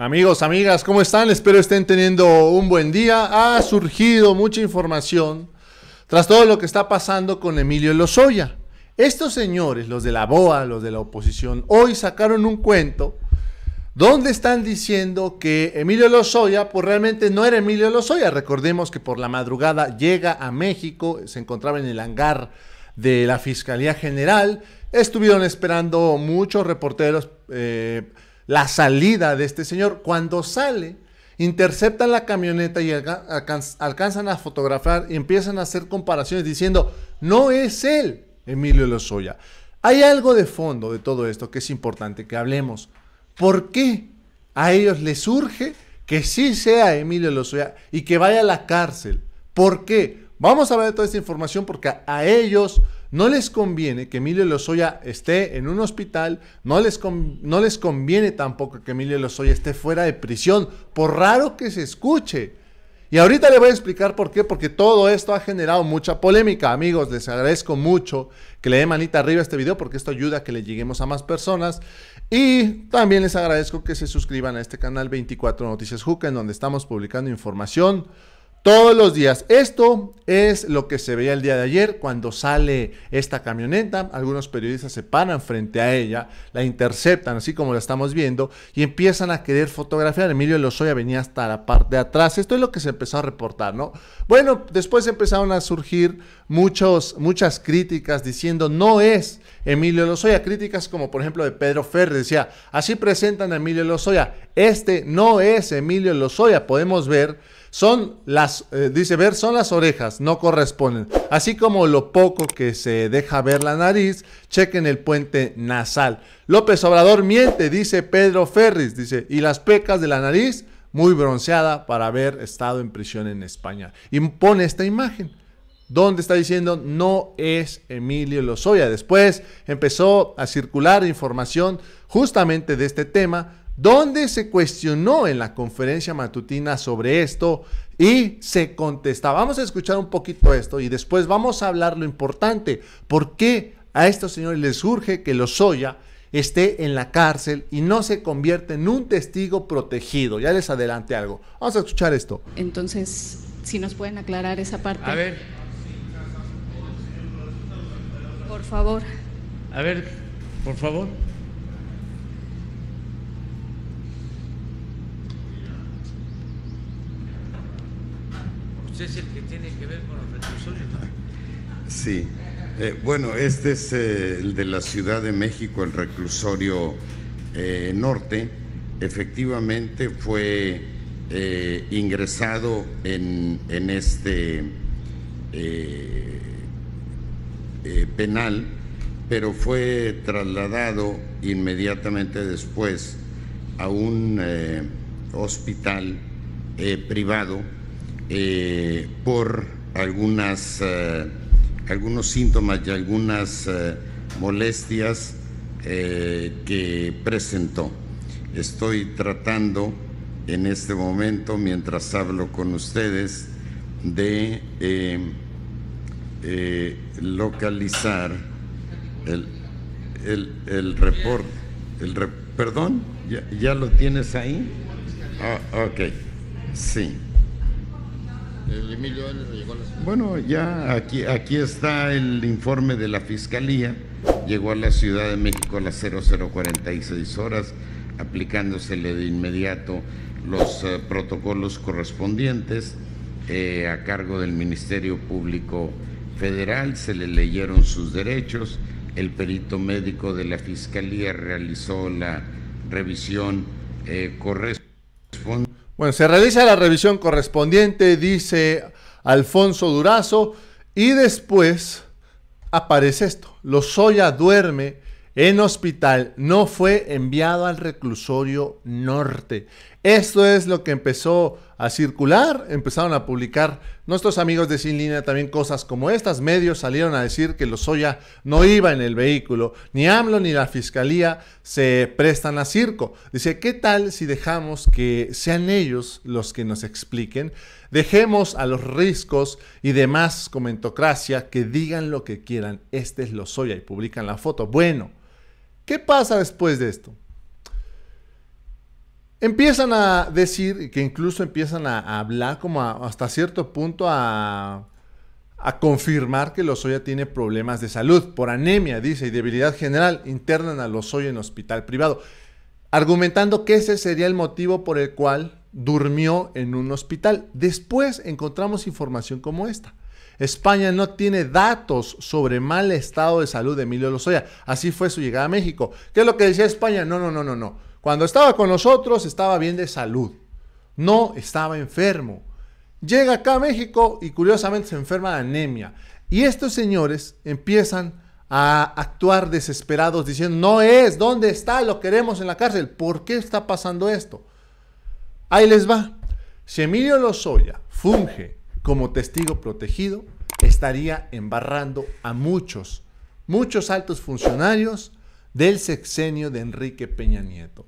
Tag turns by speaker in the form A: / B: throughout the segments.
A: Amigos, amigas, ¿cómo están? Espero estén teniendo un buen día. Ha surgido mucha información tras todo lo que está pasando con Emilio Lozoya. Estos señores, los de la BOA, los de la oposición, hoy sacaron un cuento donde están diciendo que Emilio Lozoya, pues realmente no era Emilio Lozoya. Recordemos que por la madrugada llega a México, se encontraba en el hangar de la Fiscalía General. Estuvieron esperando muchos reporteros. Eh, la salida de este señor. Cuando sale, interceptan la camioneta y alcanzan a fotografiar y empiezan a hacer comparaciones diciendo, no es él, Emilio Lozoya. Hay algo de fondo de todo esto que es importante que hablemos. ¿Por qué a ellos les surge que sí sea Emilio Lozoya y que vaya a la cárcel? ¿Por qué? Vamos a ver toda esta información porque a ellos no les conviene que Emilio Lozoya esté en un hospital, no les, no les conviene tampoco que Emilio Lozoya esté fuera de prisión, por raro que se escuche. Y ahorita le voy a explicar por qué, porque todo esto ha generado mucha polémica. Amigos, les agradezco mucho que le den manita arriba a este video porque esto ayuda a que le lleguemos a más personas. Y también les agradezco que se suscriban a este canal 24 Noticias Juca, en donde estamos publicando información todos los días. Esto es lo que se veía el día de ayer cuando sale esta camioneta. Algunos periodistas se paran frente a ella, la interceptan, así como la estamos viendo, y empiezan a querer fotografiar. Emilio Lozoya venía hasta la parte de atrás. Esto es lo que se empezó a reportar, ¿no? Bueno, después empezaron a surgir muchos, muchas críticas diciendo no es Emilio Lozoya. Críticas como, por ejemplo, de Pedro Ferre Decía, así presentan a Emilio Lozoya. Este no es Emilio Lozoya. Podemos ver son las, eh, dice ver, son las orejas, no corresponden. Así como lo poco que se deja ver la nariz, chequen el puente nasal. López Obrador miente, dice Pedro Ferris, dice, y las pecas de la nariz, muy bronceada para haber estado en prisión en España. Y pone esta imagen donde está diciendo no es Emilio Lozoya. Después empezó a circular información justamente de este tema ¿Dónde se cuestionó en la conferencia matutina sobre esto y se contesta. Vamos a escuchar un poquito esto y después vamos a hablar lo importante, por qué a estos señores les urge que soya esté en la cárcel y no se convierte en un testigo protegido. Ya les adelante algo. Vamos a escuchar esto.
B: Entonces, si nos pueden aclarar esa parte. A ver. Por favor. A ver, por favor. es el que tiene que ver con los reclusorios. Sí. Eh, bueno, este es eh, el de la Ciudad de México, el reclusorio eh, norte. Efectivamente fue ingresado en, en este penal, pero fue trasladado inmediatamente después a un hospital privado eh, por algunas, eh, algunos síntomas y algunas eh, molestias que presentó. Estoy tratando en este momento, mientras hablo con ustedes, de localizar el, el, el reporte. El ¿Perdón? ¿Ya, ¿Ya, lo tienes ahí? Ah, ok, sí. Bueno, ya aquí, aquí está el informe de la Fiscalía. Llegó a la Ciudad de México a las 0046 horas, aplicándosele de inmediato los eh, protocolos correspondientes eh, a cargo del Ministerio Público Federal. Se le leyeron sus derechos. El perito médico de la Fiscalía realizó la revisión eh,
A: bueno, se realiza la revisión correspondiente, dice Alfonso Durazo, y después aparece esto. Lozoya duerme en hospital, no fue enviado al reclusorio norte. Esto es lo que empezó a circular, empezaron a publicar nuestros amigos de Sin Línea también cosas como estas. Medios salieron a decir que soya no iba en el vehículo, ni AMLO ni la fiscalía se prestan a circo. Dice, ¿qué tal si dejamos que sean ellos los que nos expliquen? Dejemos a los riscos y demás comentocracia que digan lo que quieran. Este es soya y publican la foto. Bueno, ¿qué pasa después de esto? empiezan a decir, que incluso empiezan a, hablar como hasta cierto punto a, a confirmar que Lozoya tiene problemas de salud por anemia, dice, y debilidad general. Internan a Lozoya en hospital privado, argumentando que ese sería el motivo por el cual durmió en un hospital. Después encontramos información como esta. España no tiene datos sobre mal estado de salud de Emilio Lozoya. Así fue su llegada a México. ¿Qué es lo que decía España? No, no, no, no, no. Cuando estaba con nosotros estaba bien de salud, no estaba enfermo. Llega acá a México y curiosamente se enferma de anemia. Y estos señores empiezan a actuar desesperados diciendo, no es, ¿dónde está? Lo queremos en la cárcel. ¿Por qué está pasando esto? Ahí les va. Si Emilio Lozoya funge como testigo protegido, estaría embarrando a muchos, muchos altos funcionarios, del sexenio de Enrique Peña Nieto.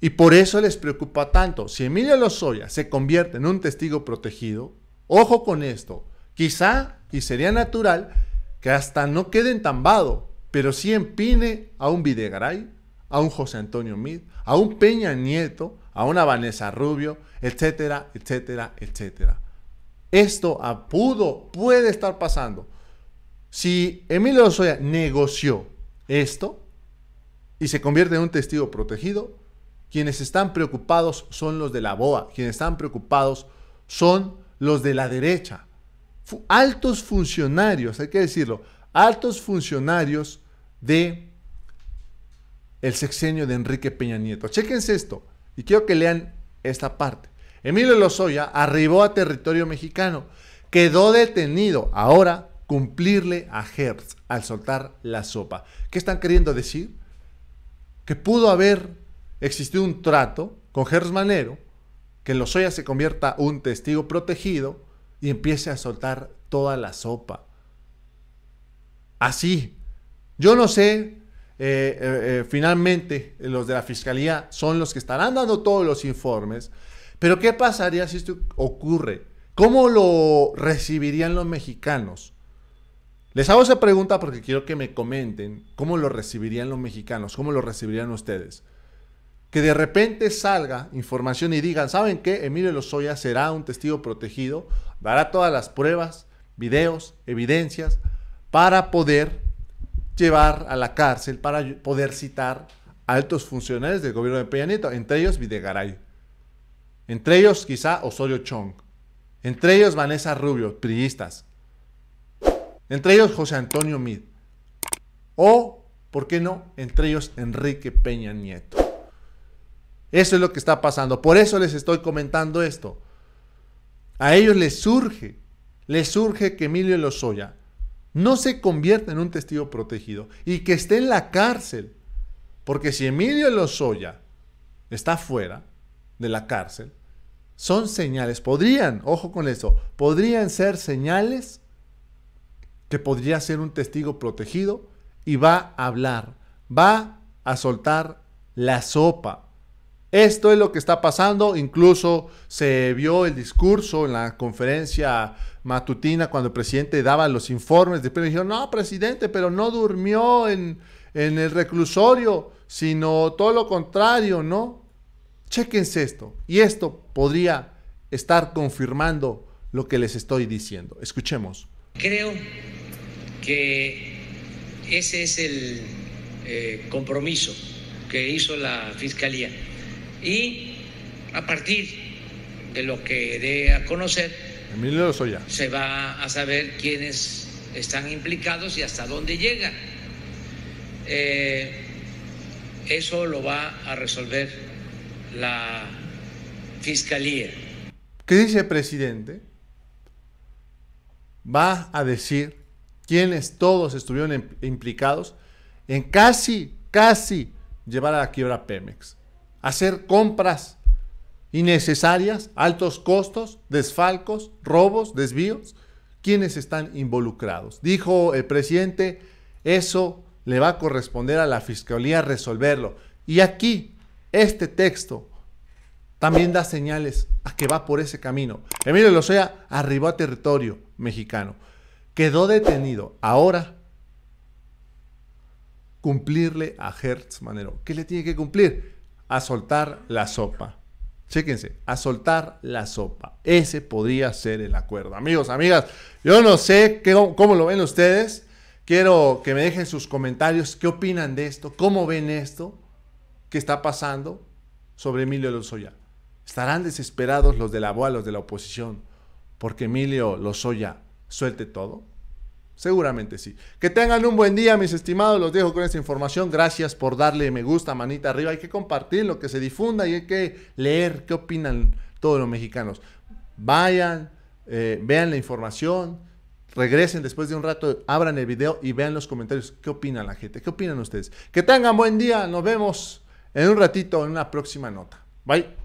A: Y por eso les preocupa tanto. Si Emilio Lozoya se convierte en un testigo protegido, ojo con esto, quizá, y sería natural, que hasta no quede entambado, pero sí empine a un Videgaray, a un José Antonio Mid, a un Peña Nieto, a una Vanessa Rubio, etcétera, etcétera, etcétera. Esto a pudo, puede estar pasando. Si Emilio Lozoya negoció esto, y se convierte en un testigo protegido, quienes están preocupados son los de la BOA, quienes están preocupados son los de la derecha. altos funcionarios, hay que decirlo, altos funcionarios de el sexenio de Enrique Peña Nieto. Chéquense esto y quiero que lean esta parte. Emilio Lozoya arribó a territorio mexicano, quedó detenido. Ahora cumplirle a Hertz al soltar la sopa. ¿Qué están queriendo decir? que pudo haber existido un trato con Gers Manero, que Lozoya se convierta un testigo protegido y empiece a soltar toda la sopa. Así. Yo no sé, eh, eh, eh, finalmente, los de la fiscalía son los que estarán dando todos los informes, pero ¿qué pasaría si esto ocurre? ¿Cómo lo recibirían los mexicanos? Les hago esa pregunta porque quiero que me comenten cómo lo recibirían los mexicanos, cómo lo recibirían ustedes. Que de repente salga información y digan, ¿saben qué? Emilio Lozoya será un testigo protegido, dará todas las pruebas, videos, evidencias, para poder llevar a la cárcel, para poder citar a altos funcionarios del gobierno de Peña Nieto, entre ellos Videgaray, entre ellos quizá Osorio Chong, entre ellos Vanessa Rubio, priistas, entre ellos José Antonio Mid. O, ¿por qué no? Entre ellos Enrique Peña Nieto. Eso es lo que está pasando. Por eso les estoy comentando esto. A ellos les surge, les surge que Emilio Lozoya no se convierta en un testigo protegido y que esté en la cárcel. Porque si Emilio Lozoya está fuera de la cárcel, son señales, podrían, ojo con eso, podrían ser señales que podría ser un testigo protegido y va a hablar, va a soltar la sopa. Esto es lo que está pasando, incluso se vio el discurso en la conferencia matutina cuando el presidente daba los informes, después dijeron, no, presidente, pero no durmió en, en el reclusorio, sino todo lo contrario, ¿no? Chequense esto, y esto podría estar confirmando lo que les estoy diciendo. Escuchemos.
B: Creo que ese es el eh, compromiso que hizo la Fiscalía. Y a partir de lo que dé a conocer, se va a saber quiénes están implicados y hasta dónde llega. Eh, eso lo va a resolver la Fiscalía.
A: ¿Qué dice el presidente? Va a decir quienes todos estuvieron implicados en casi, casi llevar a la quiebra Pemex. Hacer compras innecesarias, altos costos, desfalcos, robos, desvíos, quienes están involucrados. Dijo el presidente, eso le va a corresponder a la Fiscalía resolverlo. Y aquí, este texto también da señales a que va por ese camino. Emilio Lozoya arribó a territorio mexicano quedó detenido. Ahora, cumplirle a Hertz Manero. ¿Qué le tiene que cumplir? A soltar la sopa. Chéquense, a soltar la sopa. Ese podría ser el acuerdo. Amigos, amigas, yo no sé cómo lo ven ustedes. Quiero que me dejen sus comentarios. ¿Qué opinan de esto? ¿Cómo ven esto? ¿Qué está pasando sobre Emilio Lozoya? Estarán desesperados los de la BOA, los de la oposición, porque Emilio Lozoya suelte todo. Seguramente sí. Que tengan un buen día, mis estimados. Los dejo con esta información. Gracias por darle me gusta, manita arriba. Hay que compartir lo que se difunda y hay que leer qué opinan todos los mexicanos. Vayan, eh, vean la información, regresen después de un rato, abran el video y vean los comentarios. ¿Qué opinan la gente? ¿Qué opinan ustedes? Que tengan buen día. Nos vemos en un ratito en una próxima nota. Bye.